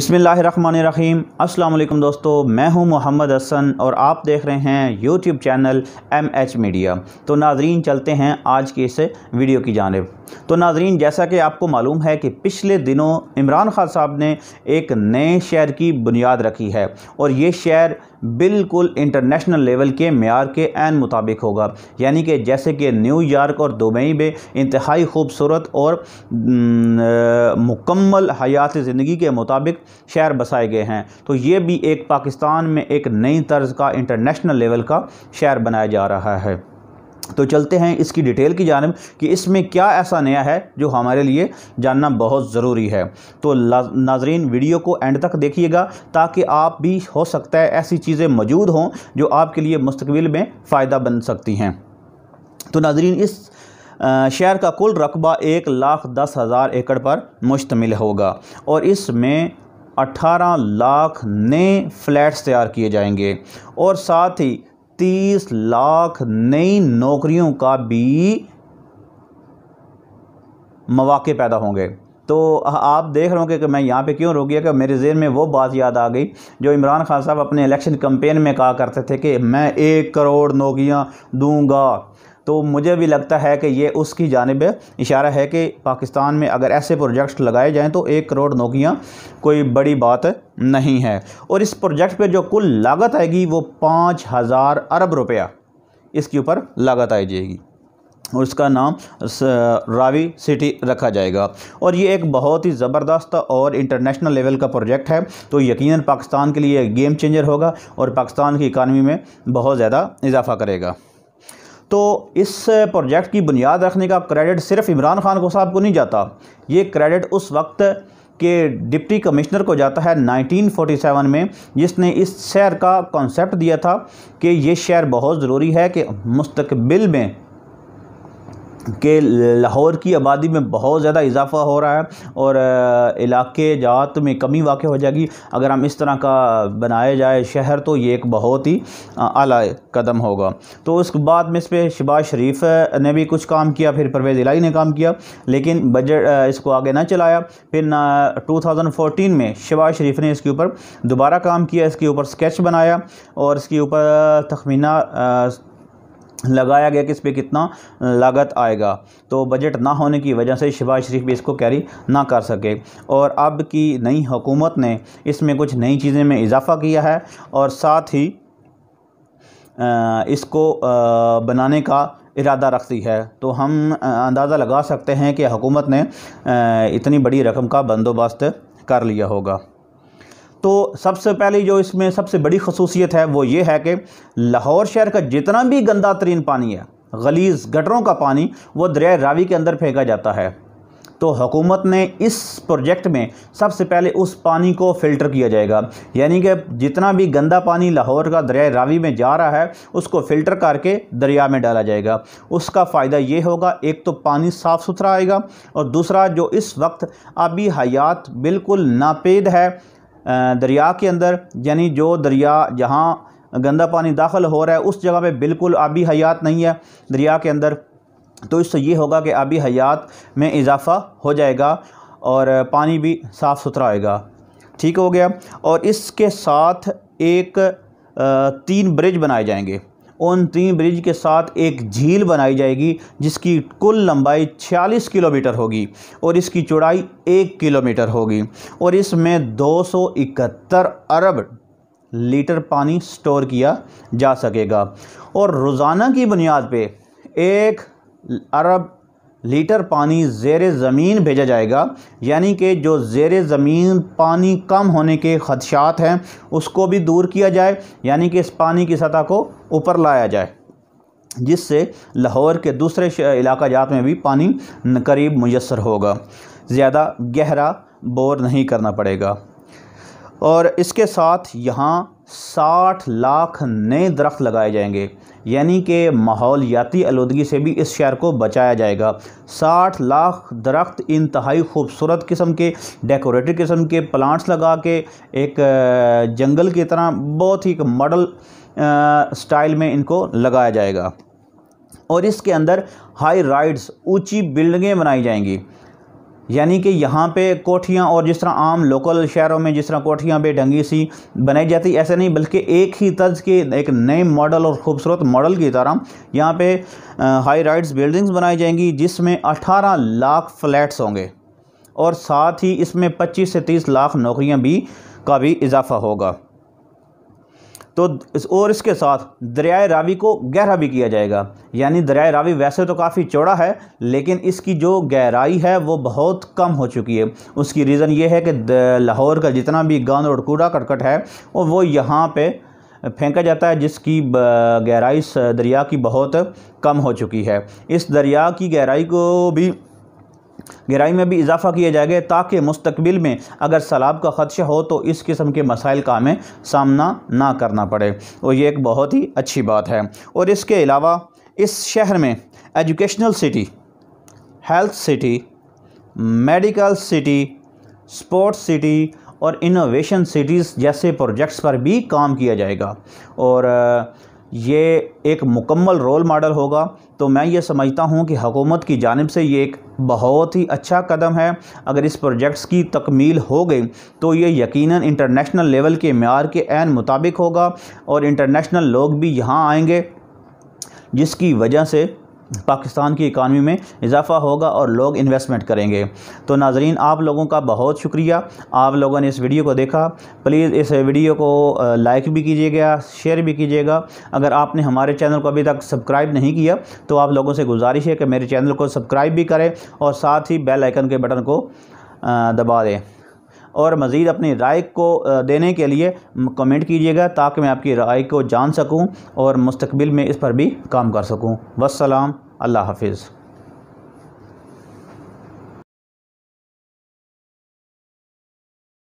बिसमीम अल्लाम दोस्तों मैं हूं मोहम्मद हसन और आप देख रहे हैं YouTube channel M H media तो नाजरीन चलते हैं आज की इस वीडियो की जानब तो नाजरीन जैसा कि आपको मालूम है कि पिछले दिनों इमरान खान साहब ने एक नए शहर की बुनियाद रखी है और ये शहर बिल्कुल इंटरनेशनल लेवल के मैार के एन मुताबिक होगा यानी कि जैसे कि न्यूयॉर्क और दुबई में इंतहाई खूबसूरत और मुकम्मल हयात ज़िंदगी के मुताबिक शहर बसाए गए हैं तो ये भी एक पाकिस्तान में एक नई तर्ज का इंटरनेशनल लेवल का शहर बनाया जा रहा है तो चलते हैं इसकी डिटेल की जानब कि इसमें क्या ऐसा नया है जो हमारे लिए जानना बहुत ज़रूरी है तो नाजरीन वीडियो को एंड तक देखिएगा ताकि आप भी हो सकता है ऐसी चीज़ें मौजूद हों जो आपके लिए मुस्तबिल में फ़ायदा बन सकती हैं तो नाजरीन इस शहर का कुल रकबा एक लाख दस हज़ार एकड़ पर मुश्तमिल होगा और इसमें 18 लाख नए फ्लैट्स तैयार किए जाएंगे और साथ ही तीस लाख नई नौकरियों का भी मौाक़े पैदा होंगे तो आप देख रहे होंगे कि मैं यहाँ पे क्यों रोक गया कि मेरे जेन में वो बात याद आ गई जो इमरान खान साहब अपने इलेक्शन कम्पेन में कहा करते थे कि मैं एक करोड़ नौकरियाँ दूंगा तो मुझे भी लगता है कि ये उसकी जानब इशारा है कि पाकिस्तान में अगर ऐसे प्रोजेक्ट्स लगाए जाएँ तो एक करोड़ नौकरियाँ कोई बड़ी बात नहीं है और इस प्रोजेक्ट पर जो कुल लागत आएगी वो पाँच हज़ार अरब रुपया इसके ऊपर लागत आई जाएगी और इसका नाम रावी सिटी रखा जाएगा और ये एक बहुत ही ज़बरदस्त और इंटरनेशनल लेवल का प्रोजेक्ट है तो यकीनन पाकिस्तान के लिए गेम चेंजर होगा और पाकिस्तान की इकानमी में बहुत ज़्यादा इजाफा करेगा तो इस प्रोजेक्ट की बुनियाद रखने का क्रेडिट सिर्फ इमरान खान को साहब को नहीं जाता ये क्रेडिट उस वक्त के डिप्टी कमिश्नर को जाता है 1947 में जिसने इस शहर का कॉन्सेप्ट दिया था कि ये शहर बहुत ज़रूरी है कि मुस्तबिल में कि लाहौर की आबादी में बहुत ज़्यादा इजाफा हो रहा है और इलाके जात में कमी वाक़ हो जाएगी अगर हम इस तरह का बनाया जाए शहर तो ये एक बहुत ही अला कदम होगा तो उसके बाद में इस पर शबाज शरीफ ने भी कुछ काम किया फिर परवेज़ इलाई ने काम किया लेकिन बजट इसको आगे ना चलाया फिर टू थाउजेंड फोटीन में शबाज शरीफ ने इसके ऊपर दोबारा काम किया इसके ऊपर स्केच बनाया और इसके ऊपर तखमीना लगाया गया कि इस पर कितना लागत आएगा तो बजट ना होने की वजह से शबाज शरीफ भी इसको कैरी ना कर सके और अब की नई हुकूमत ने इसमें कुछ नई चीज़ें में इजाफ़ा किया है और साथ ही इसको बनाने का इरादा रखती है तो हम अंदाज़ा लगा सकते हैं कि हुकूमत ने इतनी बड़ी रकम का बंदोबस्त कर लिया होगा तो सबसे पहले जो इसमें सबसे बड़ी खसूसियत है वो ये है कि लाहौर शहर का जितना भी गंदा तरीन पानी है गलीज गटरों का पानी वो दरिया रावी के अंदर फेंका जाता है तो हुकूमत ने इस प्रोजेक्ट में सबसे पहले उस पानी को फ़िल्टर किया जाएगा यानी कि जितना भी गंदा पानी लाहौर का दरिया रावी में जा रहा है उसको फ़िल्टर करके दरिया में डाला जाएगा उसका फ़ायदा ये होगा एक तो पानी साफ़ सुथरा आएगा और दूसरा जो इस वक्त अभी हयात बिल्कुल नापेद है दरिया के अंदर यानी जो दरिया जहाँ गंदा पानी दाखिल हो रहा है उस जगह पे बिल्कुल आबी हयात नहीं है दरिया के अंदर तो इससे ये होगा कि आबी हयात में इजाफ़ा हो जाएगा और पानी भी साफ़ सुथरा आएगा ठीक हो गया और इसके साथ एक तीन ब्रिज बनाए जाएंगे उन तीन ब्रिज के साथ एक झील बनाई जाएगी जिसकी कुल लंबाई 46 किलोमीटर होगी और इसकी चौड़ाई एक किलोमीटर होगी और इसमें 271 अरब लीटर पानी स्टोर किया जा सकेगा और रोज़ाना की बुनियाद पे एक अरब लीटर पानी जेर ज़मीन भेजा जाएगा यानी कि जो जेर ज़मीन पानी कम होने के ख़दशात हैं उसको भी दूर किया जाए यानी कि इस पानी की सतह को ऊपर लाया जाए जिससे लाहौर के दूसरे इलाका जात में भी पानी करीब मैसर होगा ज़्यादा गहरा बोर नहीं करना पड़ेगा और इसके साथ यहाँ साठ लाख नए दरख्त लगाए जाएंगे यानी कि माहौलियाती आलूदगी से भी इस शहर को बचाया जाएगा साठ लाख दरख्त इंतहाई खूबसूरत किस्म के डेकोरेटिव किस्म के प्लांट्स लगा के एक जंगल की तरह बहुत ही एक मॉडल स्टाइल में इनको लगाया जाएगा और इसके अंदर हाई राइड्स ऊंची बिल्डिंगें बनाई जाएंगी यानी कि यहाँ पे कोठियाँ और जिस तरह आम लोकल शहरों में जिस तरह कोठियाँ बेढंगी सी बनाई जाती ऐसे नहीं बल्कि एक ही तर्ज के एक नए मॉडल और ख़ूबसूरत मॉडल की तरह यहाँ पे हाई राइट्स बिल्डिंग्स बनाई जाएंगी जिसमें 18 लाख फ्लैट्स होंगे और साथ ही इसमें 25 से 30 लाख नौकरियाँ भी का भी इजाफा होगा तो इस और इसके साथ दरियाए रावी को गहरा भी किया जाएगा यानी दरियाए रावी वैसे तो काफ़ी चौड़ा है लेकिन इसकी जो गहराई है वो बहुत कम हो चुकी है उसकी रीज़न ये है कि लाहौर का जितना भी गंद और कूड़ा कटकट है और वो यहाँ पर फेंका जाता है जिसकी गहराई दरिया की बहुत कम हो चुकी है इस दरिया की गहराई को भी गहराई में भी इजाफा किया जाएगा ताकि मुस्तबिल में अगर सैलाब का ख़दशा हो तो इस किस्म के मसाइल का हमें सामना ना करना पड़े और ये एक बहुत ही अच्छी बात है और इसके अलावा इस शहर में educational city health city medical city sports city और इनोवेशन सिटीज़ जैसे प्रोजेक्ट्स पर भी काम किया जाएगा और ये एक मुकम्मल रोल मॉडल होगा तो मैं ये समझता हूँ कि हकूमत की जानब से ये एक बहुत ही अच्छा कदम है अगर इस प्रोजेक्ट्स की तकमील हो गई तो ये यकीनन इंटरनेशनल लेवल के मैार के एन मुताबिक होगा और इंटरनेशनल लोग भी यहाँ आएंगे जिसकी वजह से पाकिस्तान की इकानमी में इजाफा होगा और लोग इन्वेस्टमेंट करेंगे तो नाजरीन आप लोगों का बहुत शुक्रिया आप लोगों ने इस वीडियो को देखा प्लीज़ इस वीडियो को लाइक भी कीजिएगा शेयर भी कीजिएगा अगर आपने हमारे चैनल को अभी तक सब्सक्राइब नहीं किया तो आप लोगों से गुजारिश है कि मेरे चैनल को सब्सक्राइब भी करें और साथ ही बेल आइकन के बटन को दबा दें और मज़ीद अपनी राय को देने के लिए कमेंट कीजिएगा ताकि मैं आपकी राय को जान सकूँ और मुस्तबिल में इस पर भी काम कर सकूँ वसलम अल्लाह हाफिज़